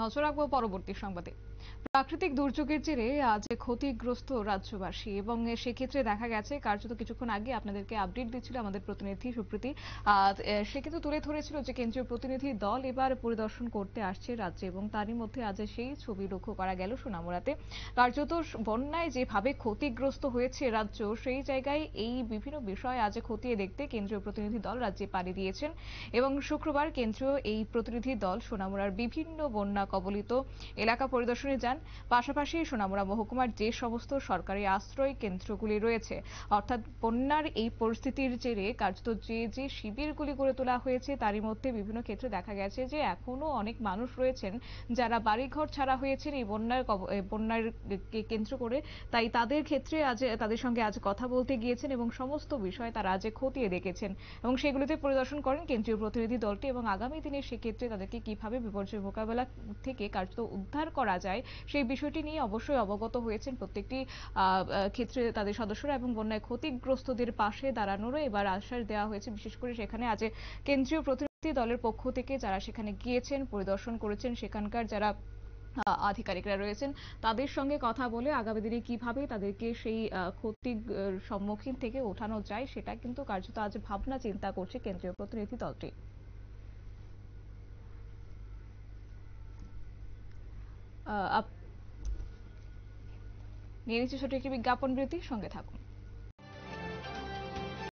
নজর রাখবো পরবর্তী সংবাদে প্রাকৃতিক দুর্যোগের জেরে আজ ক্ষতিগ্রস্ত রাজ্যবাসী এবং সেক্ষেত্রে দেখা গেছে কার্যত কিছুক্ষণ আগে আপনাদেরকে আপডেট দিচ্ছিল আমাদের প্রতিনিধি সুপ্রীতি সে কিন্তু তুলে ধরেছিল যে কেন্দ্রীয় প্রতিনিধি দল এবার পরিদর্শন করতে আসছে রাজ্যে এবং তারই মধ্যে আজ সেই ছবি লক্ষ্য করা গেল সোনামুড়াতে কার্যত বন্যায় যেভাবে ক্ষতিগ্রস্ত হয়েছে রাজ্য সেই জায়গায় এই বিভিন্ন বিষয় আজ খতিয়ে দেখতে কেন্দ্রীয় প্রতিনিধি দল রাজ্যে পাড়ি দিয়েছেন এবং শুক্রবার কেন্দ্রীয় এই প্রতিনিধি দল সোনামুড়ার বিভিন্ন বন্যা কবলিত এলাকা পরিদর্শনে নিয়ে যান পাশাপাশি সোনামুড়া মহকুমার যে সমস্ত সরকারি আশ্রয় কেন্দ্রগুলি রয়েছে অর্থাৎ বন্যার এই পরিস্থিতির জেরে কার্যত যে যে শিবিরগুলি গড়ে তোলা হয়েছে তারই মধ্যে বিভিন্ন ক্ষেত্রে দেখা গেছে যে এখনও অনেক মানুষ রয়েছেন যারা বাড়িঘর ছাড়া হয়েছেন এই বন্যার বন্যার কেন্দ্র করে তাই তাদের ক্ষেত্রে আজ তাদের সঙ্গে আজ কথা বলতে গিয়েছেন এবং সমস্ত বিষয় তারা আজ খতিয়ে দেখেছেন এবং সেগুলিতে পরিদর্শন করেন কেন্দ্রীয় প্রতিনিধি দলটি এবং আগামী দিনে সেক্ষেত্রে তাদেরকে কিভাবে বিপর্যয় মোকাবেলা থেকে কার্যত উদ্ধার করা যায় যায় সেই বিষয়টি নিয়ে অবশ্যই অবগত হয়েছেন প্রত্যেকটি ক্ষেত্রে তাদের সদস্যরা এবং বন্যায় ক্ষতিগ্রস্তদের পাশে দাঁড়ানোরও এবার আশ্বাস দেওয়া হয়েছে বিশেষ করে সেখানে আজ কেন্দ্রীয় প্রতিনিধি দলের পক্ষ থেকে যারা সেখানে গিয়েছেন পরিদর্শন করেছেন সেখানকার যারা আধিকারিকরা রয়েছেন তাদের সঙ্গে কথা বলে আগামী দিনে কিভাবে তাদেরকে সেই ক্ষতির সম্মুখীন থেকে ওঠানো যায় সেটা কিন্তু কার্যত আজ ভাবনা চিন্তা করছে কেন্দ্রীয় প্রতিনিধি দলটি নিয়ে নিচ্ছি ছোট একটি বিজ্ঞাপন বিরতি সঙ্গে থাকুন